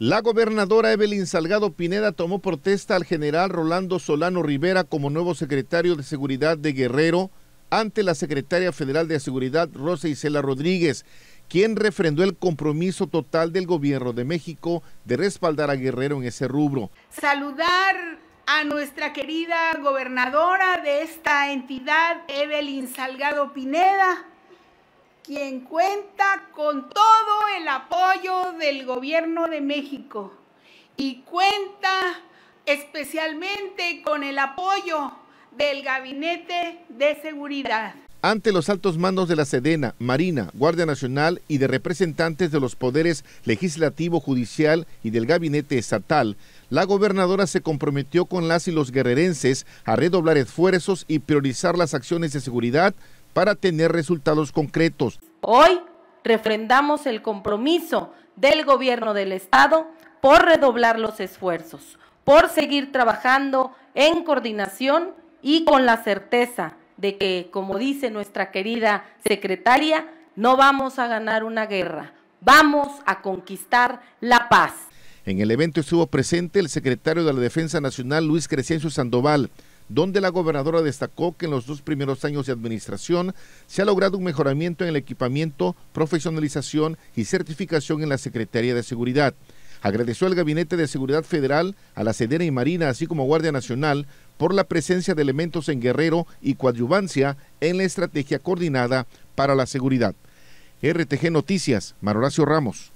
La gobernadora Evelyn Salgado Pineda tomó protesta al general Rolando Solano Rivera como nuevo secretario de Seguridad de Guerrero ante la secretaria federal de Seguridad Rosa Isela Rodríguez, quien refrendó el compromiso total del gobierno de México de respaldar a Guerrero en ese rubro. Saludar a nuestra querida gobernadora de esta entidad, Evelyn Salgado Pineda, quien cuenta con todo el apoyo del gobierno de México y cuenta especialmente con el apoyo del Gabinete de Seguridad. Ante los altos mandos de la Sedena, Marina, Guardia Nacional y de representantes de los poderes legislativo, judicial y del gabinete estatal, la gobernadora se comprometió con las y los guerrerenses a redoblar esfuerzos y priorizar las acciones de seguridad para tener resultados concretos. Hoy refrendamos el compromiso del gobierno del Estado por redoblar los esfuerzos, por seguir trabajando en coordinación y con la certeza de que, como dice nuestra querida secretaria, no vamos a ganar una guerra, vamos a conquistar la paz. En el evento estuvo presente el secretario de la Defensa Nacional, Luis Crescencio Sandoval, donde la gobernadora destacó que en los dos primeros años de administración se ha logrado un mejoramiento en el equipamiento, profesionalización y certificación en la Secretaría de Seguridad. Agradeció al Gabinete de Seguridad Federal, a la Sedena y Marina, así como Guardia Nacional, por la presencia de elementos en Guerrero y coadyuvancia en la estrategia coordinada para la seguridad. RTG Noticias, Horacio Ramos.